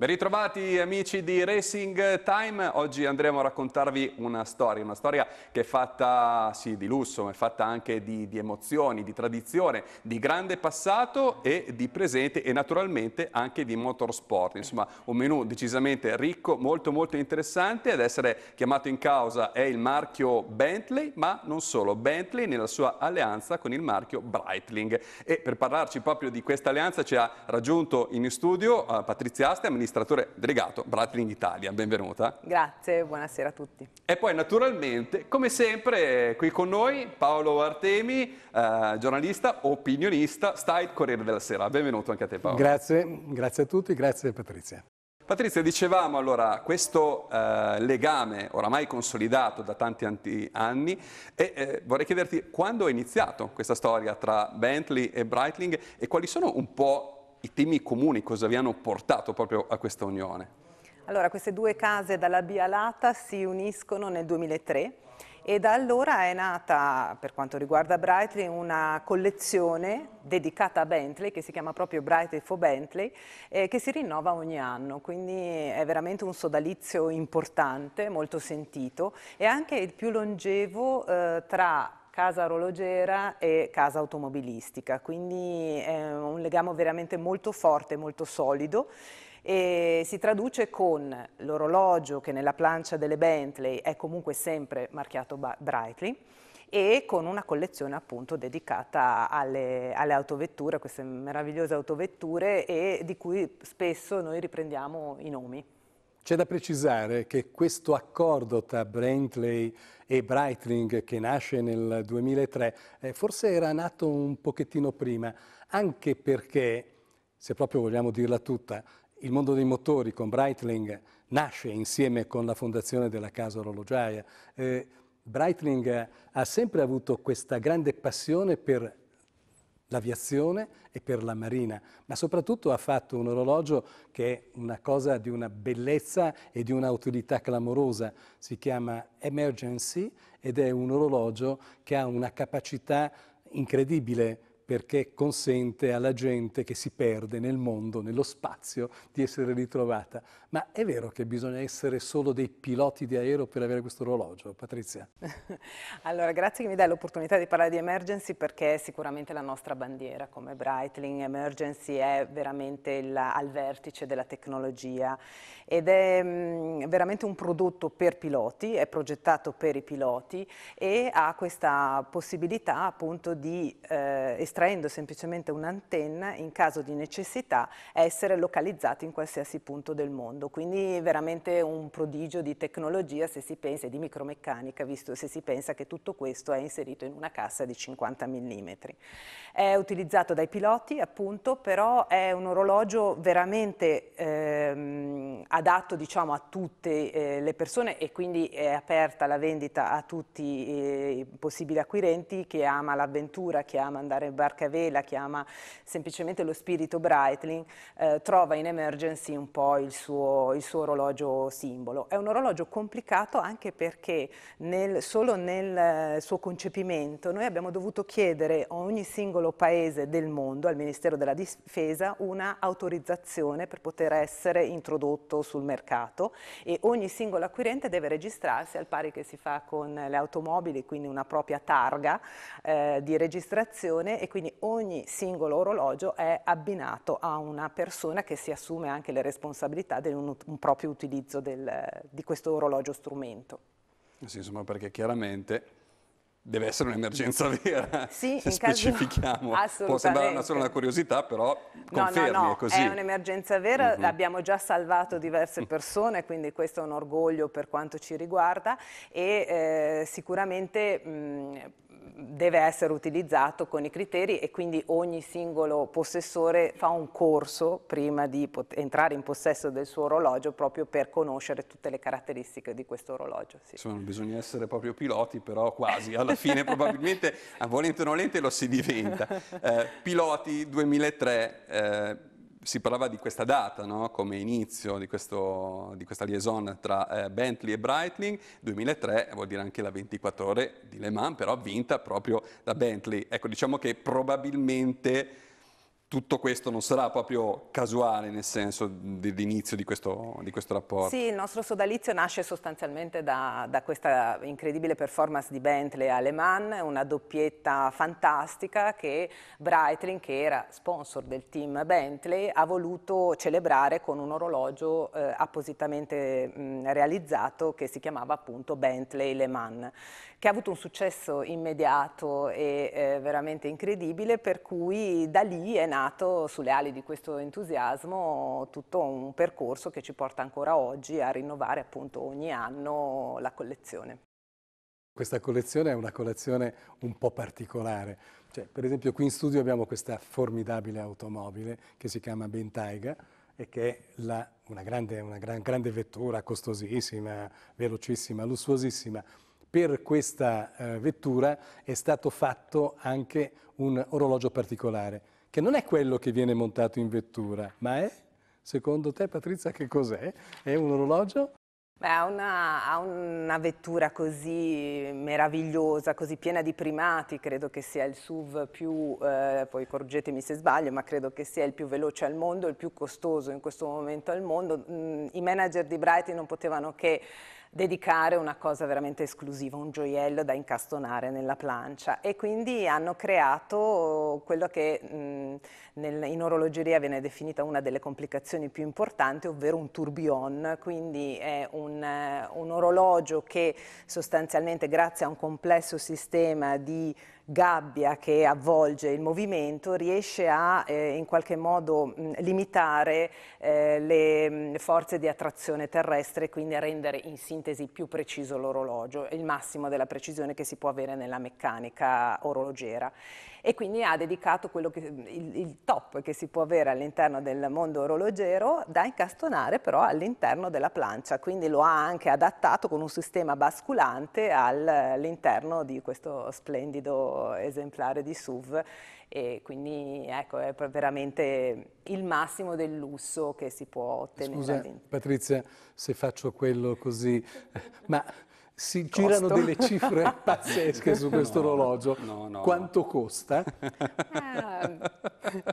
Ben ritrovati amici di Racing Time, oggi andremo a raccontarvi una storia, una storia che è fatta sì di lusso, ma è fatta anche di, di, emozioni, di tradizione, di grande passato e di presente e naturalmente anche di motorsport, insomma un menù decisamente ricco, molto molto interessante ad essere chiamato in causa è il marchio Bentley, ma non solo, Bentley nella sua alleanza con il marchio Breitling e per parlarci proprio di questa alleanza ci ha raggiunto in studio eh, Patrizia Aste, amministrazione amministratore delegato Bratling Italia. Benvenuta. Grazie, buonasera a tutti. E poi naturalmente, come sempre, qui con noi Paolo Artemi, eh, giornalista, opinionista, Style Corriere della Sera. Benvenuto anche a te Paolo. Grazie, grazie a tutti, grazie Patrizia. Patrizia, dicevamo allora questo eh, legame oramai consolidato da tanti anni e eh, vorrei chiederti quando è iniziato questa storia tra Bentley e Breitling e quali sono un po' i temi comuni, cosa vi hanno portato proprio a questa unione? Allora, queste due case dalla Bialata si uniscono nel 2003 e da allora è nata, per quanto riguarda Brightley, una collezione dedicata a Bentley, che si chiama proprio Brightley for Bentley, eh, che si rinnova ogni anno, quindi è veramente un sodalizio importante, molto sentito e anche il più longevo eh, tra casa orologera e casa automobilistica, quindi è eh, un legame veramente molto forte, molto solido e si traduce con l'orologio che nella plancia delle Bentley è comunque sempre marchiato Brightly e con una collezione appunto dedicata alle, alle autovetture, queste meravigliose autovetture e di cui spesso noi riprendiamo i nomi. C'è da precisare che questo accordo tra Brentley e Breitling, che nasce nel 2003, eh, forse era nato un pochettino prima, anche perché, se proprio vogliamo dirla tutta, il mondo dei motori con Breitling nasce insieme con la fondazione della casa orologiaia. Eh, Breitling ha sempre avuto questa grande passione per l'aviazione e per la marina, ma soprattutto ha fatto un orologio che è una cosa di una bellezza e di una utilità clamorosa, si chiama Emergency ed è un orologio che ha una capacità incredibile perché consente alla gente che si perde nel mondo, nello spazio, di essere ritrovata. Ma è vero che bisogna essere solo dei piloti di aereo per avere questo orologio, Patrizia? Allora, grazie che mi dai l'opportunità di parlare di emergency perché è sicuramente la nostra bandiera come Breitling Emergency è veramente il, al vertice della tecnologia ed è mh, mm, veramente un prodotto per piloti, è progettato per i piloti e ha questa possibilità appunto di eh, estrarre sottraendo semplicemente un'antenna, in caso di necessità, essere localizzati in qualsiasi punto del mondo. Quindi veramente un prodigio di tecnologia se si pensa, e di micromeccanica, visto se si pensa che tutto questo è inserito in una cassa di 50 mm. È utilizzato dai piloti, appunto, però è un orologio veramente ehm, adatto diciamo, a tutte eh, le persone e quindi è aperta la vendita a tutti eh, i possibili acquirenti, chi ama l'avventura, chi ama andare in bar Barcavè la chiama semplicemente lo spirito Breitling, eh, trova in Emergency un po' il suo, il suo, orologio simbolo. È un orologio complicato anche perché nel, solo nel eh, suo concepimento noi abbiamo dovuto chiedere a ogni singolo paese del mondo, al Ministero della Difesa, una autorizzazione per poter essere introdotto sul mercato e ogni singolo acquirente deve registrarsi al pari che si fa con le automobili, quindi una propria targa eh, di registrazione e quindi ogni singolo orologio è abbinato a una persona che si assume anche le responsabilità di un, un proprio utilizzo del, di questo orologio strumento. Sì, insomma, perché chiaramente deve essere un'emergenza vera, sì, se specifichiamo. Caso, Può sembrare solo una curiosità, però confermi, no, no, no. è così. è un'emergenza vera, uh mhm. -huh. abbiamo già salvato diverse mm. persone, quindi questo è un orgoglio per quanto ci riguarda e eh, sicuramente... Mh, deve essere utilizzato con i criteri e quindi ogni singolo possessore fa un corso prima di entrare in possesso del suo orologio proprio per conoscere tutte le caratteristiche di questo orologio. Sì. Insomma, bisogna essere proprio piloti, però quasi alla alla fine probabilmente, a volente o nolente, lo si diventa. Eh, piloti 2003, eh, si parlava di questa data no? come inizio di, questo, di questa liaison tra eh, Bentley e Breitling, 2003 vuol dire anche la 24 ore di Le Mans, però vinta proprio da Bentley. Ecco, diciamo che probabilmente tutto questo non sarà proprio casuale nel senso dell'inizio di, di questo, rapporto. Sì, il nostro sodalizio nasce sostanzialmente da, da questa incredibile performance di Bentley a Le Mans, una doppietta fantastica che Breitling, che era sponsor del team Bentley, ha voluto celebrare con un orologio eh, appositamente mh, mm, realizzato che si chiamava appunto Bentley Le Mans, che ha avuto un successo immediato e eh, veramente incredibile per cui da lì è nato nato sulle ali di questo entusiasmo tutto un percorso che ci porta ancora oggi a rinnovare appunto ogni anno la collezione. Questa collezione è una collezione un po' particolare. Cioè, per esempio qui in studio abbiamo questa formidabile automobile che si chiama Bentayga e che è la, una, grande, una gran, grande vettura costosissima, velocissima, lussuosissima, per questa eh, vettura è stato fatto anche un orologio particolare, che non è quello che viene montato in vettura, ma è, secondo te Patrizia, che cos'è? È un orologio? Beh, a una, una, vettura così meravigliosa, così piena di primati, credo che sia il SUV più, eh, poi correggetemi se sbaglio, ma credo che sia il più veloce al mondo, il più costoso in questo momento al mondo. Mm, I manager di Brighton non potevano che dedicare una cosa veramente esclusiva, un gioiello da incastonare nella plancia e quindi hanno creato quello che mh, nel, in orologeria viene definita una delle complicazioni più importanti, ovvero un tourbillon, quindi è un, un orologio che sostanzialmente grazie a un complesso sistema di gabbia che avvolge il movimento riesce a eh, in qualche modo mh, mm, limitare eh, le mm, forze di attrazione terrestre e quindi a rendere in sintesi più preciso l'orologio, il massimo della precisione che si può avere nella meccanica orologera e quindi ha dedicato che, il, il, top che si può avere all'interno del mondo orologero da incastonare però all'interno della plancia, quindi lo ha anche adattato con un sistema basculante all'interno di questo splendido esemplare di SUV e quindi ecco è veramente il massimo del lusso che si può ottenere. Scusa Patrizia se faccio quello così, ma si Costo. girano delle cifre pazzesche su questo no, orologio. No, no, Quanto costa? Ah,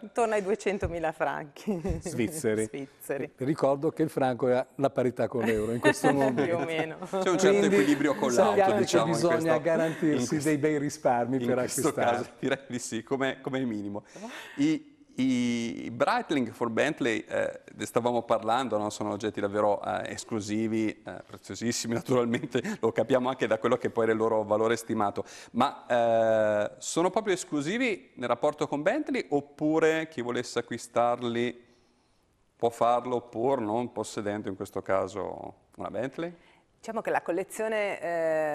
intorno ai 200.000 franchi. Svizzeri. Svizzeri. Ricordo che il franco è la parità con l'euro in questo momento. Più o meno. C'è un certo Quindi, equilibrio con l'auto, diciamo. bisogna questo, garantirsi questo, dei bei risparmi per acquistare. In questo Caso, direi di sì, come, come minimo. I, i Breitling for Bentley, eh, ne stavamo parlando, no? sono oggetti davvero eh, esclusivi, eh, preziosissimi naturalmente, lo capiamo anche da quello che poi era il loro valore stimato, ma eh, sono proprio esclusivi nel rapporto con Bentley oppure chi volesse acquistarli può farlo pur non possedendo in questo caso una Bentley? Diciamo che la collezione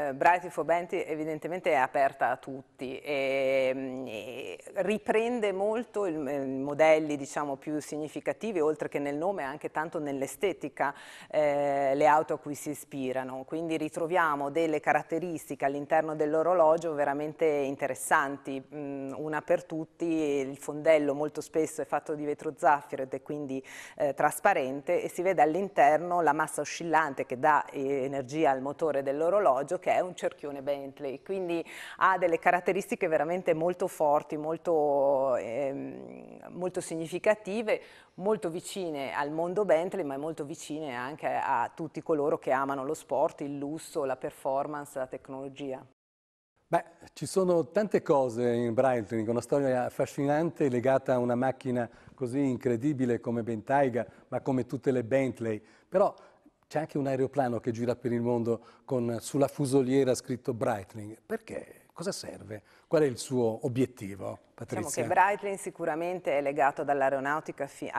eh, Brighty for Benty evidentemente è aperta a tutti e, mm, e riprende molto mm, i modelli diciamo, più significativi, oltre che nel nome anche tanto nell'estetica, eh, le auto a cui si ispirano. Quindi ritroviamo delle caratteristiche all'interno dell'orologio veramente interessanti, mm, una per tutti, il fondello molto spesso è fatto di vetro zaffiro ed è quindi eh, trasparente e si vede all'interno la massa oscillante che dà energia eh, energia al motore dell'orologio che è un cerchione Bentley, quindi ha delle caratteristiche veramente molto forti, molto, ehm, molto significative, molto vicine al mondo Bentley ma molto vicine anche a tutti coloro che amano lo sport, il lusso, la performance, la tecnologia. Beh, ci sono tante cose in Breitling, una storia affascinante legata a una macchina così incredibile come Bentayga, ma come tutte le Bentley. Però c'è anche un aeroplano che gira per il mondo con sulla fusoliera scritto Brightling. Perché? Cosa serve? Qual è il suo obiettivo? Patrizia. Diciamo che Breitling sicuramente è legato all'aeronautica fi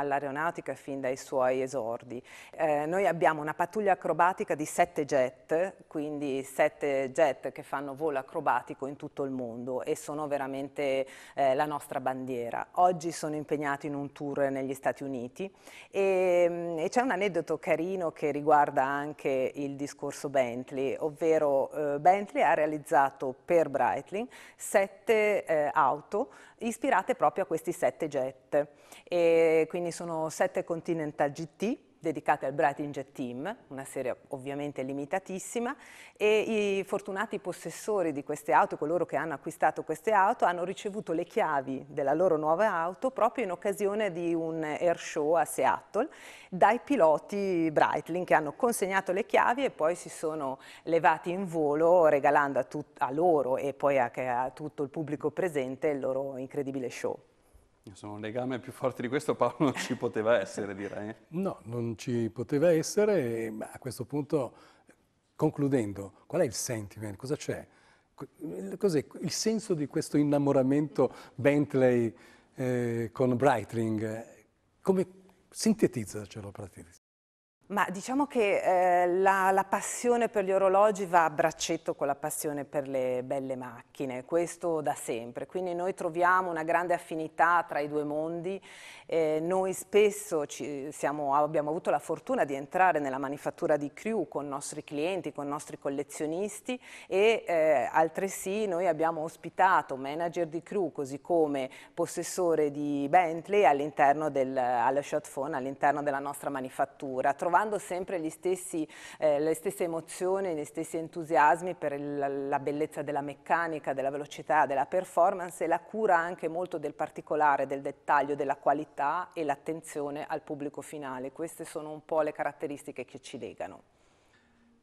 fin dai suoi esordi. Eh, noi abbiamo una pattuglia acrobatica di sette jet, quindi sette jet che fanno volo acrobatico in tutto il mondo e sono veramente eh, la nostra bandiera. Oggi sono impegnati in un tour negli Stati Uniti e, mm, e c'è un aneddoto carino che riguarda anche il discorso Bentley, ovvero eh, Bentley ha realizzato per Breitling sette eh, auto ispirate proprio a questi sette jet. E quindi sono sette Continental GT dedicate al Breitinger Team, una serie ovviamente limitatissima, e i fortunati possessori di queste auto, coloro che hanno acquistato queste auto, hanno ricevuto le chiavi della loro nuova auto proprio in occasione di un air show a Seattle dai piloti Breitling che hanno consegnato le chiavi e poi si sono levati in volo regalando a, a loro e poi a, a tutto il pubblico presente il loro incredibile show. Insomma, un legame più forte di questo Paolo non ci poteva essere, direi. No, non ci poteva essere, ma a questo punto, concludendo, qual è il sentiment? Cosa c'è? Cos'è il senso di questo innamoramento Bentley eh, con Breitling? Come sintetizzacelo praticamente? Ma diciamo che eh, la, la, passione per gli orologi va a braccetto con la passione per le belle macchine, questo da sempre, quindi noi troviamo una grande affinità tra i due mondi, eh, noi spesso siamo, abbiamo avuto la fortuna di entrare nella manifattura di Crew con i nostri clienti, con i nostri collezionisti e eh, altresì noi abbiamo ospitato manager di Crew così come possessore di Bentley all'interno del, all'interno della nostra manifattura, trovando provando sempre stessi, eh, le stesse emozioni, gli stessi entusiasmi per il, la bellezza della meccanica, della velocità, della performance e la cura anche molto del particolare, del dettaglio, della qualità e l'attenzione al pubblico finale. Queste sono un po' le caratteristiche che ci legano.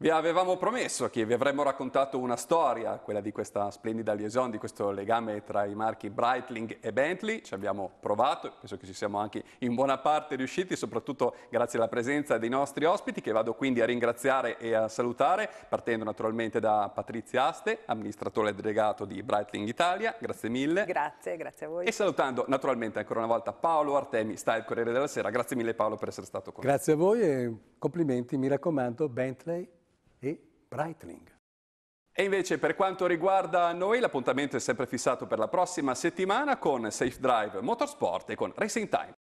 Vi avevamo promesso che vi avremmo raccontato una storia, quella di questa splendida liaison, di questo legame tra i marchi Breitling e Bentley. Ci abbiamo provato, penso che ci siamo anche in buona parte riusciti, soprattutto grazie alla presenza dei nostri ospiti, che vado quindi a ringraziare e a salutare, partendo naturalmente da Patrizia Aste, amministratore delegato di Breitling Italia. Grazie mille. Grazie, grazie a voi. E salutando naturalmente ancora una volta Paolo Artemi, sta il Corriere della Sera. Grazie mille Paolo per essere stato con noi. Grazie a voi e complimenti, mi raccomando, Bentley e Breitling. E invece per quanto riguarda noi l'appuntamento è sempre fissato per la prossima settimana con Safe Drive Motorsport e con Racing Time.